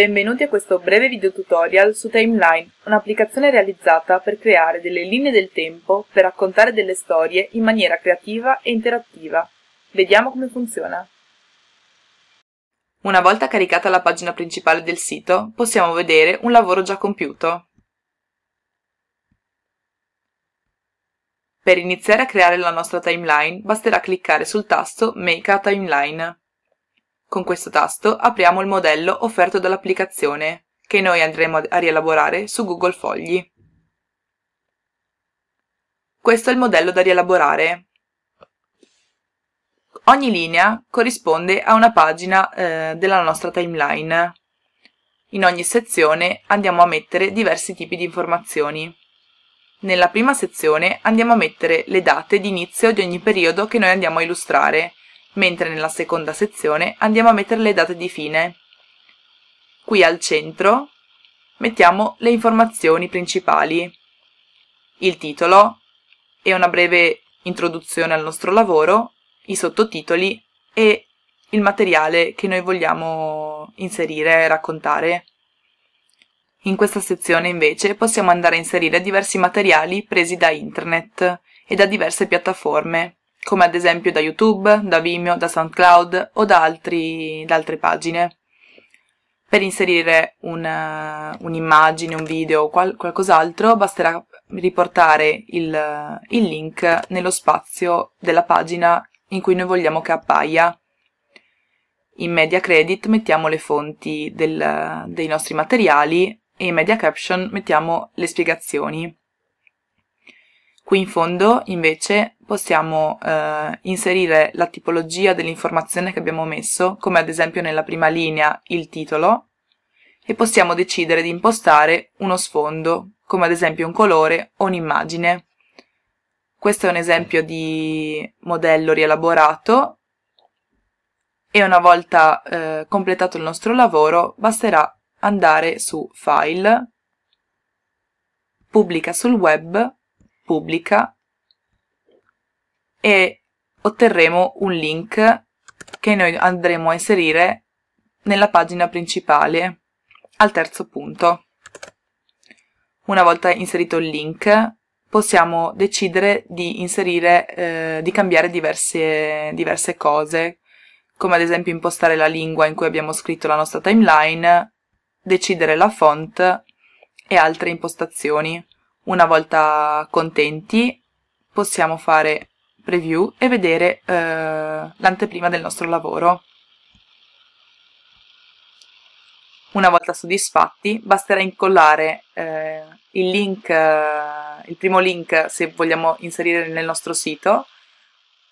Benvenuti a questo breve video tutorial su Timeline, un'applicazione realizzata per creare delle linee del tempo per raccontare delle storie in maniera creativa e interattiva. Vediamo come funziona. Una volta caricata la pagina principale del sito, possiamo vedere un lavoro già compiuto. Per iniziare a creare la nostra timeline, basterà cliccare sul tasto Make a Timeline. Con questo tasto apriamo il modello offerto dall'applicazione, che noi andremo a rielaborare su Google Fogli. Questo è il modello da rielaborare. Ogni linea corrisponde a una pagina eh, della nostra timeline. In ogni sezione andiamo a mettere diversi tipi di informazioni. Nella prima sezione andiamo a mettere le date di inizio di ogni periodo che noi andiamo a illustrare, mentre nella seconda sezione andiamo a mettere le date di fine. Qui al centro mettiamo le informazioni principali, il titolo e una breve introduzione al nostro lavoro, i sottotitoli e il materiale che noi vogliamo inserire e raccontare. In questa sezione invece possiamo andare a inserire diversi materiali presi da internet e da diverse piattaforme come ad esempio da YouTube, da Vimeo, da SoundCloud o da, altri, da altre pagine. Per inserire un, eh, un'immagine, un video o qual, qualcos'altro basterà riportare il, il link nello spazio della pagina in cui noi vogliamo che appaia. In media credit mettiamo le fonti del, dei nostri materiali e in media caption mettiamo le spiegazioni. Qui in fondo invece possiamo eh, inserire la tipologia dell'informazione che abbiamo messo, come ad esempio nella prima linea il titolo, e possiamo decidere di impostare uno sfondo, come ad esempio un colore o un'immagine. Questo è un esempio di modello rielaborato e una volta eh, completato il nostro lavoro basterà andare su File, Pubblica sul web, Pubblica e otterremo un link che noi andremo a inserire nella pagina principale al terzo punto. Una volta inserito il link possiamo decidere di inserire, eh, di cambiare diverse, diverse cose, come ad esempio impostare la lingua in cui abbiamo scritto la nostra timeline, decidere la font e altre impostazioni. Una volta contenti possiamo fare preview e vedere eh, l'anteprima del nostro lavoro. Una volta soddisfatti basterà incollare eh, il link, eh, il primo link se vogliamo inserire nel nostro sito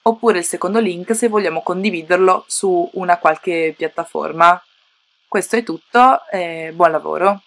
oppure il secondo link se vogliamo condividerlo su una qualche piattaforma. Questo è tutto, e buon lavoro!